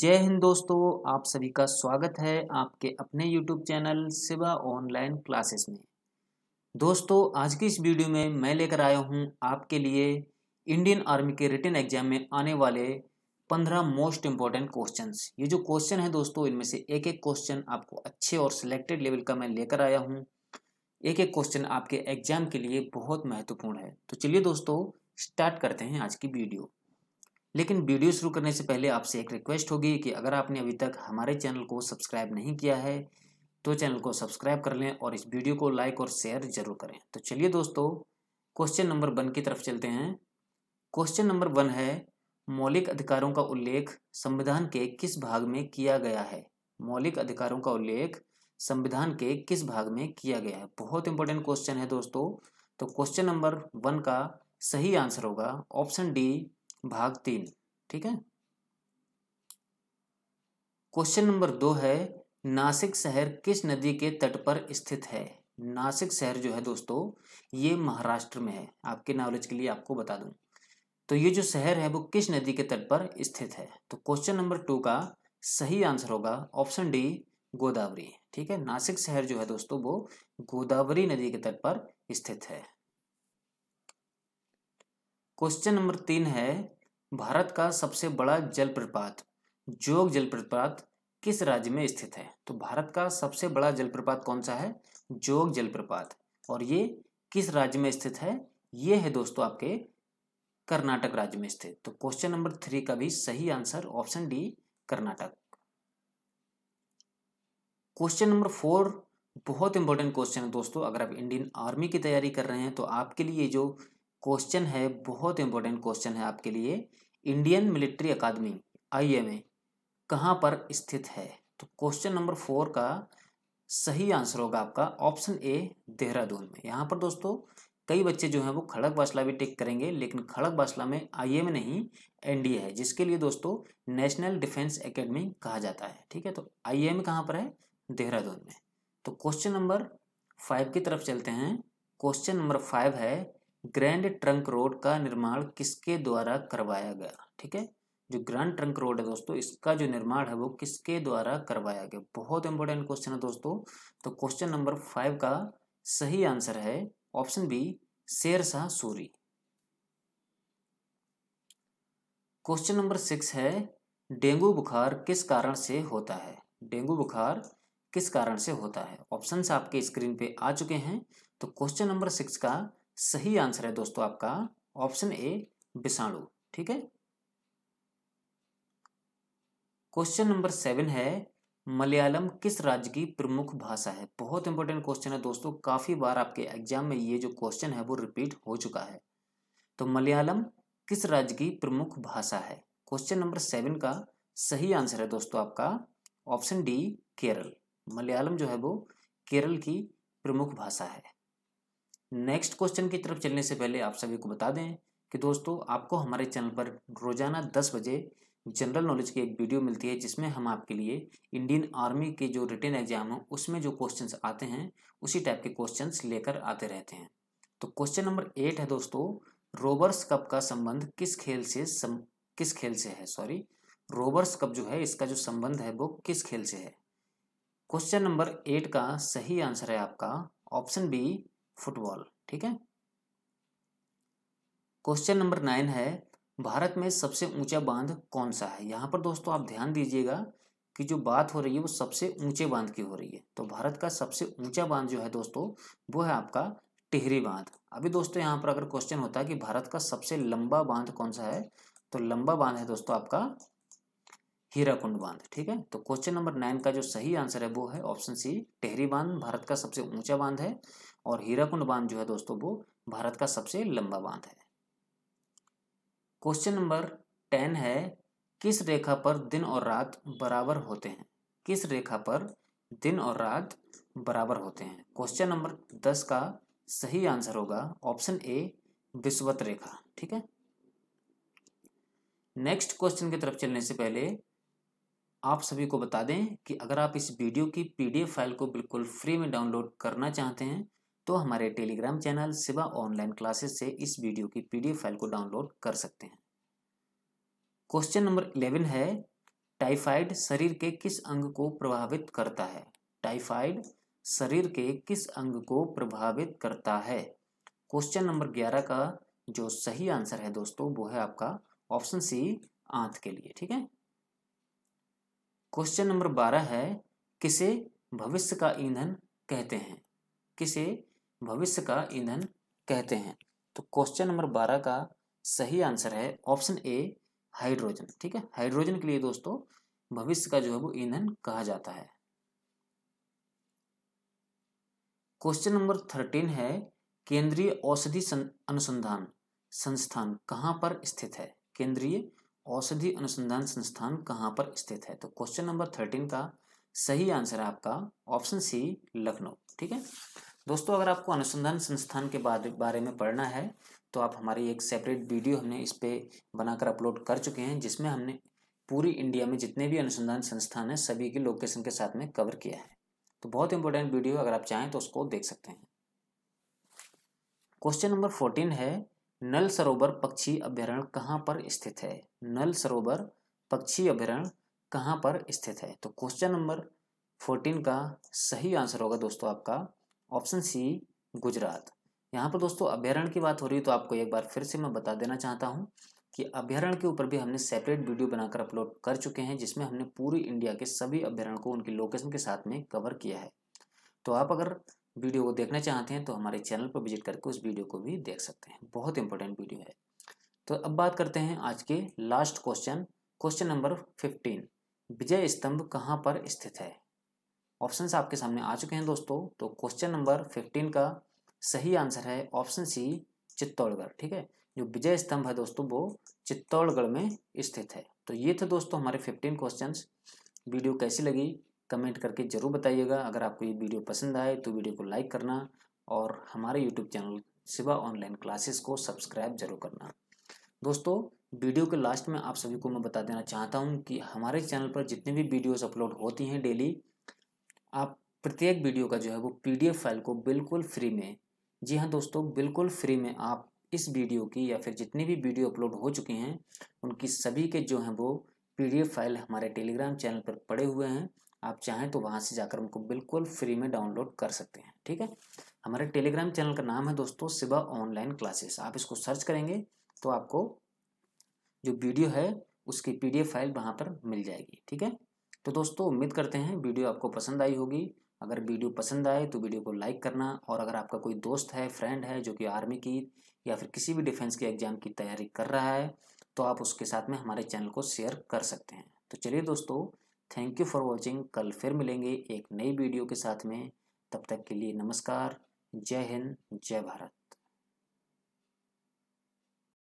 जय हिंद दोस्तों आप सभी का स्वागत है आपके अपने YouTube channel Shiva online classes में दोस्तों आज की इस वीडियो में मैं लेकर आया हूं आपके लिए इंडियन आर्मी के रिटर्न एग्जाम में आने वाले 15 मोस्ट इम्पॉर्टेंट क्वेश्चंस ये जो क्वेश्चन है दोस्तों इनमें से एक एक क्वेश्चन आपको अच्छे और सिलेक्टेड लेवल का मैं लेकर आया हूँ एक एक क्वेश्चन आपके एग्जाम के लिए बहुत महत्वपूर्ण है तो चलिए दोस्तों स्टार्ट करते हैं आज की वीडियो लेकिन वीडियो शुरू करने से पहले आपसे एक रिक्वेस्ट होगी कि अगर आपने अभी तक हमारे चैनल को सब्सक्राइब नहीं किया है तो चैनल को सब्सक्राइब कर लें और इस वीडियो को लाइक और शेयर जरूर करें तो चलिए दोस्तों क्वेश्चन नंबर वन की तरफ चलते हैं क्वेश्चन नंबर वन है मौलिक अधिकारों का उल्लेख संविधान के किस भाग में किया गया है मौलिक अधिकारों का उल्लेख संविधान के किस भाग में किया गया है बहुत इंपॉर्टेंट क्वेश्चन है दोस्तों तो क्वेश्चन नंबर वन का सही आंसर होगा ऑप्शन डी भाग तीन ठीक है क्वेश्चन नंबर दो है नासिक शहर किस नदी के तट पर स्थित है नासिक शहर जो है दोस्तों ये महाराष्ट्र में है आपके नॉलेज के लिए आपको बता दूं तो ये जो शहर है वो किस नदी के तट पर स्थित है तो क्वेश्चन नंबर टू का सही आंसर होगा ऑप्शन डी गोदावरी ठीक है नासिक शहर जो है दोस्तों वो गोदावरी नदी के तट पर स्थित है क्वेश्चन नंबर तीन है भारत का सबसे बड़ा जलप्रपात जोग जलप्रपात किस राज्य में स्थित है तो भारत का सबसे बड़ा जलप्रपात कौन सा है जोग जलप्रपात और ये किस राज्य में स्थित है ये है दोस्तों आपके कर्नाटक राज्य में स्थित तो क्वेश्चन नंबर थ्री का भी सही answer option D Karnataka question number four बहुत इंपॉर्टेंट क्वेश्चन है दोस्तों अगर आप इंडियन आर्मी की तैयारी कर रहे हैं तो आपके लिए जो क्वेश्चन है बहुत इंपॉर्टेंट क्वेश्चन है आपके लिए Indian military academy I M A कहाँ पर स्थित है तो क्वेश्चन नंबर फोर का सही आंसर होगा आपका ऑप्शन ए देहरादून में यहाँ पर दोस्तों कई बच्चे जो हैं वो खड़क बासला भी टिक करेंगे लेकिन खड़क बासला में आई एम नहीं एनडीए है जिसके लिए दोस्तों नेशनल डिफेंस एकेडमी कहा जाता है ठीक है तो आई एम कहाँ पर है देहरादून में तो क्वेश्चन नंबर फाइव की तरफ चलते हैं क्वेश्चन नंबर फाइव है ग्रैंड ट्रंक रोड का निर्माण किसके द्वारा करवाया गया ठीक है जो ग्रैंड ट्रंक रोड है दोस्तों इसका जो निर्माण है वो किसके द्वारा करवाया गया बहुत इंपॉर्टेंट क्वेश्चन है दोस्तों तो क्वेश्चन नंबर फाइव का सही आंसर है option B Sher Shah Suri question number six है डेंगू बुखार किस कारण से होता है डेंगू बुखार किस कारण से होता है ऑप्शन आपके स्क्रीन पे आ चुके हैं तो क्वेश्चन नंबर सिक्स का सही आंसर है दोस्तों आपका ऑप्शन ए विषाणु ठीक है क्वेश्चन नंबर सेवन है मलयालम किस राज्य की प्रमुख भाषा है बहुत इंपॉर्टेंट क्वेश्चन है दोस्तों काफी बार आपके एग्जाम में ये जो क्वेश्चन है वो रिपीट हो चुका है तो मलयालम किस राज्य की प्रमुख भाषा है क्वेश्चन नंबर सेवन का सही आंसर है दोस्तों आपका ऑप्शन डी केरल मलयालम जो है वो केरल की प्रमुख भाषा है नेक्स्ट क्वेश्चन की तरफ चलने से पहले आप सभी को बता दें कि दोस्तों आपको हमारे चैनल पर रोजाना दस बजे जनरल नॉलेज की एक वीडियो मिलती है जिसमें हम आपके लिए इंडियन आर्मी के जो रिटर्न एग्जाम है उसमें जो क्वेश्चन आते हैं उसी टाइप के क्वेश्चन लेकर आते रहते हैं तो क्वेश्चन नंबर एट है दोस्तों रोबर्स कप का संबंध किस खेल से सम, किस खेल से है सॉरी रोबर्स कप जो है इसका जो संबंध है वो किस खेल से है क्वेश्चन नंबर एट का सही आंसर है आपका ऑप्शन बी फुटबॉल ठीक है क्वेश्चन नंबर नाइन है भारत में सबसे ऊंचा बांध कौन सा है यहाँ पर दोस्तों आप ध्यान दीजिएगा कि जो बात हो रही है वो सबसे ऊंचे बांध की हो रही है तो भारत का सबसे ऊंचा बांध जो है दोस्तों वो है आपका टिहरी बांध अभी दोस्तों यहाँ पर अगर क्वेश्चन होता है कि भारत का सबसे लंबा बांध कौन सा है तो लंबा बांध है दोस्तों आपका हीराकुंड बांध ठीक है तो क्वेश्चन नंबर नाइन का जो सही आंसर है वो है ऑप्शन सी टेहरी बांध भारत का सबसे ऊंचा बांध है और हीराकुंड बांध जो है दोस्तों वो भारत का सबसे लंबा बांध है क्वेश्चन नंबर टेन है किस रेखा पर दिन और रात बराबर होते हैं किस रेखा पर दिन और रात बराबर होते हैं क्वेश्चन नंबर दस का सही आंसर होगा ऑप्शन ए विश्वत रेखा ठीक है नेक्स्ट क्वेश्चन की तरफ चलने से पहले आप सभी को बता दें कि अगर आप इस वीडियो की पीडीएफ फाइल को बिल्कुल फ्री में डाउनलोड करना चाहते हैं तो हमारे Telegram channel Shiva online classes से इस वीडियो की पीडीएफ फाइल को डाउनलोड कर सकते हैं क्वेश्चन नंबर इलेवन है टाइफाइड शरीर के किस अंग को प्रभावित करता है टाइफाइड शरीर के किस अंग को प्रभावित करता है क्वेश्चन नंबर ग्यारह का जो सही आंसर है दोस्तों वो है आपका ऑप्शन सी आंत के लिए ठीक है क्वेश्चन नंबर बारह है किसे भविष्य का ईंधन कहते हैं किसे भविष्य का ईंधन कहते हैं तो क्वेश्चन नंबर बारह का सही आंसर है ऑप्शन ए हाइड्रोजन ठीक है हाइड्रोजन के लिए दोस्तों भविष्य का जो है वो ईंधन कहा जाता है क्वेश्चन नंबर थर्टीन है केंद्रीय औषधि अनुसंधान संस्थान कहाँ पर स्थित है केंद्रीय औषधि अनुसंधान संस्थान कहाँ पर स्थित है तो क्वेश्चन नंबर थर्टीन का सही आंसर है आपका ऑप्शन सी लखनऊ ठीक है दोस्तों अगर आपको अनुसंधान संस्थान के बारे में पढ़ना है तो आप हमारी एक सेपरेट वीडियो हमने इस पर बनाकर अपलोड कर चुके हैं जिसमें हमने पूरी इंडिया में जितने भी अनुसंधान संस्थान हैं सभी के लोकेशन के साथ में कवर किया है तो बहुत इंपॉर्टेंट वीडियो अगर आप चाहें तो उसको देख सकते हैं क्वेश्चन नंबर फोर्टीन है नल सरोवर पक्षी अभ्यारण्य कहाँ पर स्थित है नल सरोवर पक्षी अभ्यारण्य कहाँ पर स्थित है तो क्वेश्चन नंबर फोर्टीन का सही आंसर होगा दोस्तों आपका ऑप्शन सी गुजरात यहाँ पर दोस्तों अभ्यारण्य की बात हो रही है तो आपको एक बार फिर से मैं बता देना चाहता हूँ कि अभ्यारण के ऊपर भी हमने सेपरेट वीडियो बनाकर अपलोड कर चुके हैं जिसमें हमने पूरी इंडिया के सभी अभ्यारण्य को उनकी लोकेशन के साथ में कवर किया है तो आप अगर वीडियो को देखना चाहते हैं तो हमारे चैनल पर विजिट करके उस वीडियो को भी देख सकते हैं बहुत इंपॉर्टेंट वीडियो है तो अब बात करते हैं आज के last question question number fifteen Vijay Stambh कहाँ पर स्थित है ऑप्शन आपके सामने आ चुके हैं दोस्तों तो क्वेश्चन नंबर फिफ्टीन का सही आंसर है ऑप्शन सी चित्तौड़गढ़ ठीक है जो विजय स्तंभ है दोस्तों वो चित्तौड़गढ़ में स्थित है तो ये थे दोस्तों हमारे फिफ्टीन क्वेश्चन वीडियो कैसी लगी कमेंट करके ज़रूर बताइएगा अगर आपको ये वीडियो पसंद आए तो वीडियो को लाइक करना और हमारे YouTube channel Shiva online classes को सब्सक्राइब जरूर करना दोस्तों वीडियो के लास्ट में आप सभी को मैं बता देना चाहता हूँ कि हमारे चैनल पर जितनी भी वीडियोस अपलोड होती हैं डेली आप प्रत्येक वीडियो का जो है वो पीडीएफ फाइल को बिल्कुल फ्री में जी हाँ दोस्तों बिल्कुल फ्री में आप इस वीडियो की या फिर जितनी भी वीडियो अपलोड हो चुकी हैं उनकी सभी के जो हैं वो पी फाइल हमारे टेलीग्राम चैनल पर पड़े हुए हैं आप चाहें तो वहाँ से जाकर उनको बिल्कुल फ्री में डाउनलोड कर सकते हैं ठीक है हमारे टेलीग्राम चैनल का नाम है दोस्तों सिबा ऑनलाइन क्लासेस आप इसको सर्च करेंगे तो आपको जो वीडियो है उसकी पीडीएफ फाइल वहाँ पर मिल जाएगी ठीक है तो दोस्तों उम्मीद करते हैं वीडियो आपको पसंद आई होगी अगर वीडियो पसंद आए तो वीडियो को लाइक करना और अगर आपका कोई दोस्त है फ्रेंड है जो कि आर्मी की या फिर किसी भी डिफेंस के एग्ज़ाम की तैयारी कर रहा है तो आप उसके साथ में हमारे चैनल को शेयर कर सकते हैं तो चलिए दोस्तों थैंक यू फॉर वॉचिंग कल फिर मिलेंगे एक नई वीडियो के साथ में तब तक के लिए नमस्कार जय हिंद जय भारत